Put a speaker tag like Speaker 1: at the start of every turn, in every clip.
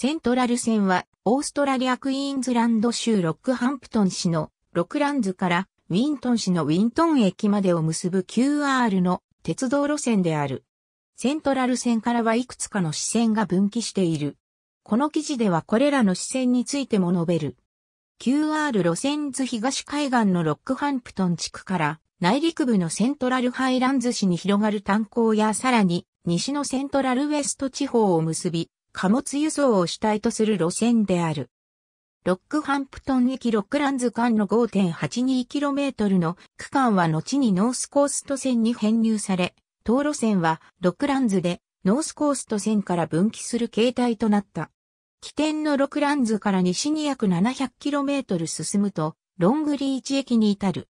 Speaker 1: セントラル線は、オーストラリアクイーンズランド州ロックハンプトン市のロックランズからウィントン市のウィントン駅までを結ぶ QR の鉄道路線である。セントラル線からはいくつかの支線が分岐している。この記事ではこれらの支線についても述べる。QR 路線図東海岸のロックハンプトン地区から内陸部のセントラルハイランズ市に広がる炭鉱やさらに西のセントラルウエスト地方を結び、貨物輸送を主体とする路線である。ロックハンプトン行きロックランズ間の 5.82km の区間は後にノースコースト線に編入され、当路線はロックランズでノースコースト線から分岐する形態となった。起点のロックランズから西に約 700km 進むと、ロングリーチ駅に至る。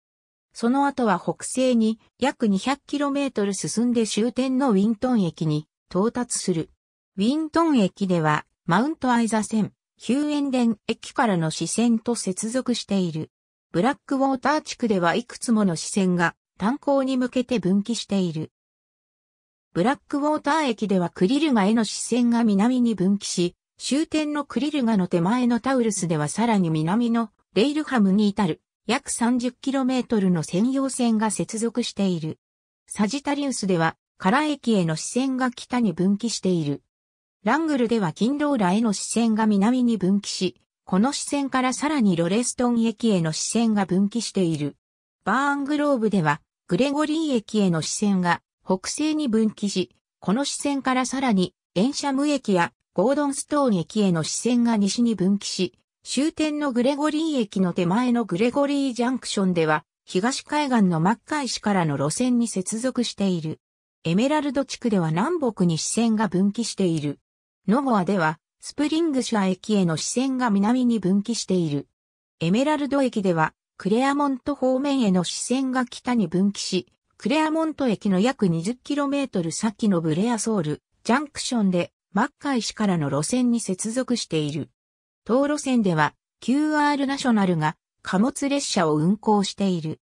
Speaker 1: その後は北西に約 200km 進んで終点のウィントン駅に到達する。ウィントン駅では、マウントアイザ線、ヒューエンデン駅からの支線と接続している。ブラックウォーター地区ではいくつもの支線が炭鉱に向けて分岐している。ブラックウォーター駅ではクリルガへの支線が南に分岐し、終点のクリルガの手前のタウルスではさらに南のレイルハムに至る約 30km の専用線が接続している。サジタリウスではカラ駅への支線が北に分岐している。ラングルではローラへの視線が南に分岐し、この視線からさらにロレストン駅への視線が分岐している。バーングローブでは、グレゴリー駅への視線が北西に分岐し、この視線からさらに、エンシャム駅やゴードンストーン駅への視線が西に分岐し、終点のグレゴリー駅の手前のグレゴリージャンクションでは、東海岸のマッカイ市からの路線に接続している。エメラルド地区では南北に視線が分岐している。ノボアでは、スプリングシャ駅への視線が南に分岐している。エメラルド駅では、クレアモント方面への視線が北に分岐し、クレアモント駅の約 20km 先のブレアソール、ジャンクションで、マッカイ市からの路線に接続している。当路線では、QR ナショナルが貨物列車を運行している。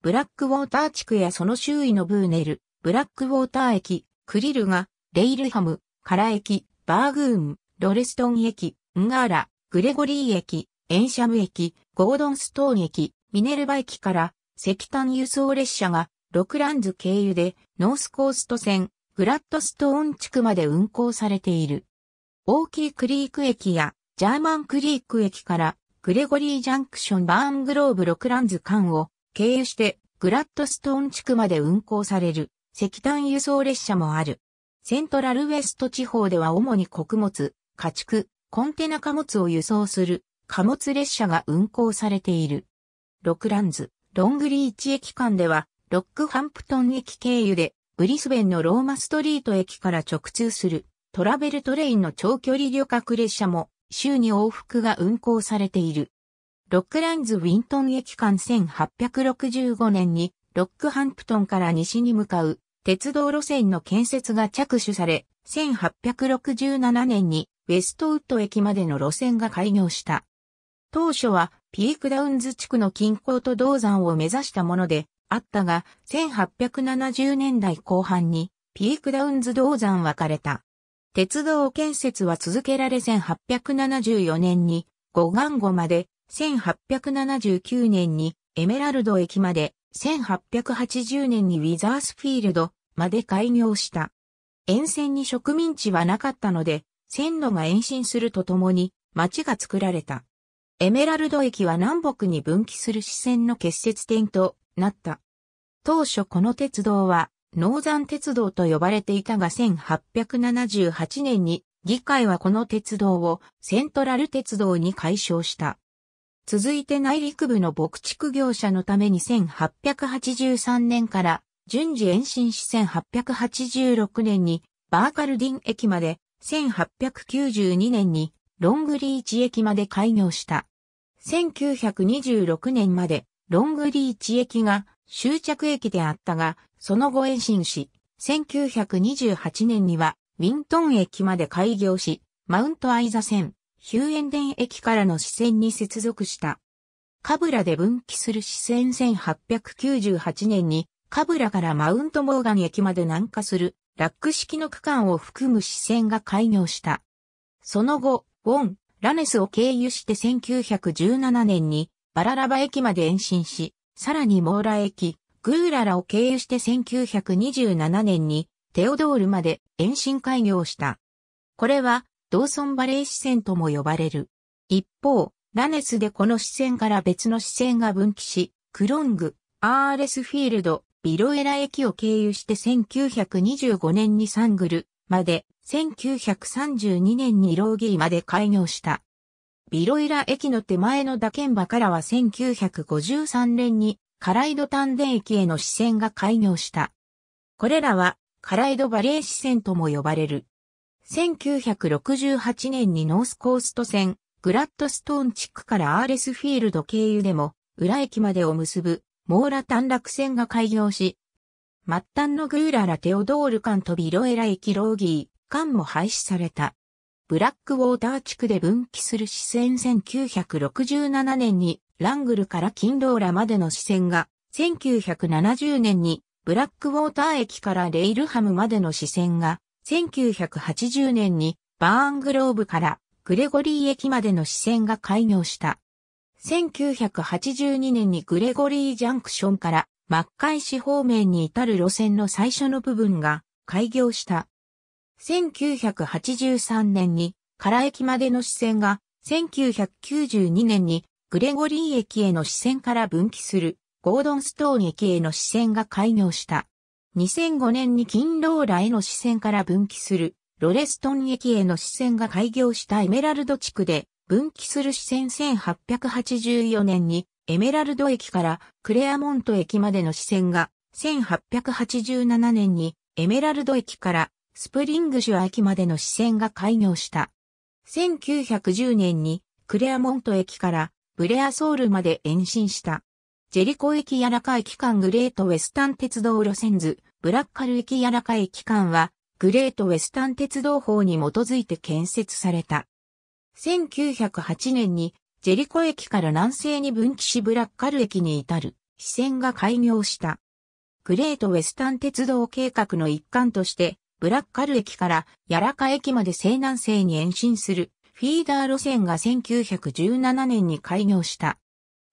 Speaker 1: ブラックウォーター地区やその周囲のブーネル、ブラックウォーター駅、クリルが、レイルハム、カラ駅、バーグーン、ロレストン駅、ンガーラ、グレゴリー駅、エンシャム駅、ゴードンストーン駅、ミネルバ駅から石炭輸送列車がロクランズ経由でノースコースト線グラッドストーン地区まで運行されている。オーキークリーク駅やジャーマンクリーク駅からグレゴリージャンクションバーングローブロクランズ間を経由してグラッドストーン地区まで運行される石炭輸送列車もある。セントラルウエスト地方では主に穀物、家畜、コンテナ貨物を輸送する貨物列車が運行されている。ロクランズ、ロングリーチ駅間では、ロックハンプトン駅経由で、ブリスベンのローマストリート駅から直通するトラベルトレインの長距離旅客列車も週に往復が運行されている。ロックランズ・ウィントン駅間1865年にロックハンプトンから西に向かう鉄道路線の建設が着手され、1867年にウェストウッド駅までの路線が開業した。当初はピークダウンズ地区の近郊と銅山を目指したものであったが、1870年代後半にピークダウンズ銅山は枯れた。鉄道建設は続けられ1874年に五岩後まで、1879年にエメラルド駅まで、1880年にウィザースフィールドまで開業した。沿線に植民地はなかったので、線路が延伸するとともに町が作られた。エメラルド駅は南北に分岐する支線の結節点となった。当初この鉄道は、農山鉄道と呼ばれていたが1878年に議会はこの鉄道をセントラル鉄道に改称した。続いて内陸部の牧畜業者のために1883年から順次延伸し1886年にバーカルディン駅まで、1892年にロングリーチ駅まで開業した。1926年までロングリーチ駅が終着駅であったが、その後延伸し、1928年にはウィントン駅まで開業し、マウントアイザ線、ヒューエンデン駅からの支線に接続した。カブラで分岐する支線1898年に、カブラからマウントモーガン駅まで南下する、ラック式の区間を含む支線が開業した。その後、ウォン、ラネスを経由して1917年に、バララバ駅まで延伸し、さらにモーラ駅、グーララを経由して1927年に、テオドールまで延伸開業した。これは、ドーソンバレー支線とも呼ばれる。一方、ラネスでこの支線から別の支線が分岐し、クロング、アーレスフィールド、ビロエラ駅を経由して1925年にサングルまで、1932年にローギーまで開業した。ビロエラ駅の手前のダケンバからは1953年にカライド丹田駅への支線が開業した。これらはカライドバレー支線とも呼ばれる。1968年にノースコースト線、グラッドストーン地区からアーレスフィールド経由でも、浦駅までを結ぶ、モーラ短絡線が開業し、末端のグーララテオドール間とビロエラ駅ローギー間も廃止された。ブラックウォーター地区で分岐する支線1967年にラングルからキンローラまでの支線が1970年にブラックウォーター駅からレイルハムまでの支線が1980年にバーングローブからグレゴリー駅までの支線が開業した。1982年にグレゴリージャンクションから真海市方面に至る路線の最初の部分が開業した。1983年に唐駅までの支線が1992年にグレゴリー駅への支線から分岐するゴードンストーン駅への支線が開業した。2005年に金ローラへの支線から分岐するロレストン駅への支線が開業したエメラルド地区で分岐する支線1884年にエメラルド駅からクレアモント駅までの支線が1887年にエメラルド駅からスプリングシュア駅までの支線が開業した。1910年にクレアモント駅からブレアソウルまで延伸した。ジェリコ駅やらか駅間グレートウェスタン鉄道路線図、ブラッカル駅やらか駅間は、グレートウェスタン鉄道法に基づいて建設された。1908年に、ジェリコ駅から南西に分岐しブラッカル駅に至る、支線が開業した。グレートウェスタン鉄道計画の一環として、ブラッカル駅からヤらか駅まで西南西に延伸するフィーダー路線が1917年に開業した。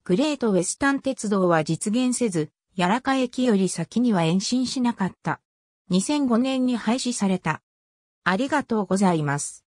Speaker 1: グレートウェスタン鉄道は実現せず、らか駅より先には延伸しなかった。2005年に廃止された。ありがとうございます。